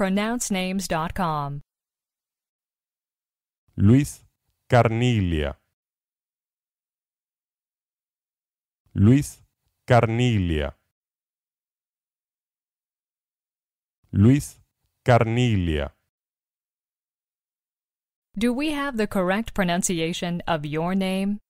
pronouncenames.com. Luis Carniglia. Luis Carniglia. Luis Carniglia. Do we have the correct pronunciation of your name?